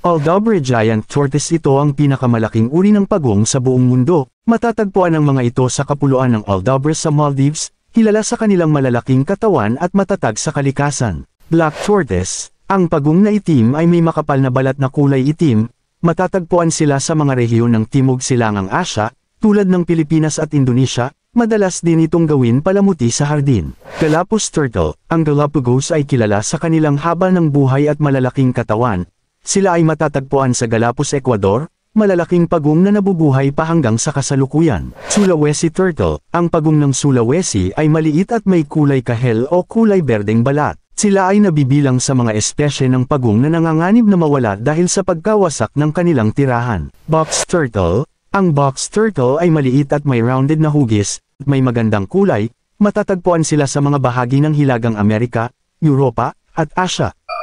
Aldabra giant tortoise ito ang pinakamalaking uri ng pagong sa buong mundo. Matatagpuan ang mga ito sa kapuluan ng Aldabra sa Maldives, kilala sa kanilang malalaking katawan at matatag sa kalikasan. Black tortoise, ang pagong na itim ay may makapal na balat na kulay itim, matatagpuan sila sa mga rehiyon ng Timog Silangang Asya, tulad ng Pilipinas at Indonesia, madalas din itong gawin palamuti sa hardin. Galapos turtle, ang Galapagos ay kilala sa kanilang haba ng buhay at malalaking katawan, sila ay matatagpuan sa Galapos, Ecuador, malalaking pagong na nabubuhay pa hanggang sa kasalukuyan. Sulawesi Turtle, ang pagong ng Sulawesi ay maliit at may kulay kahel o kulay berdeng balat. Sila ay nabibilang sa mga espesye ng pagong na nanganganib na mawala dahil sa pagkawasak ng kanilang tirahan. Box Turtle Ang box turtle ay maliit at may rounded na hugis, at may magandang kulay, matatagpuan sila sa mga bahagi ng Hilagang Amerika, Europa, at Asya.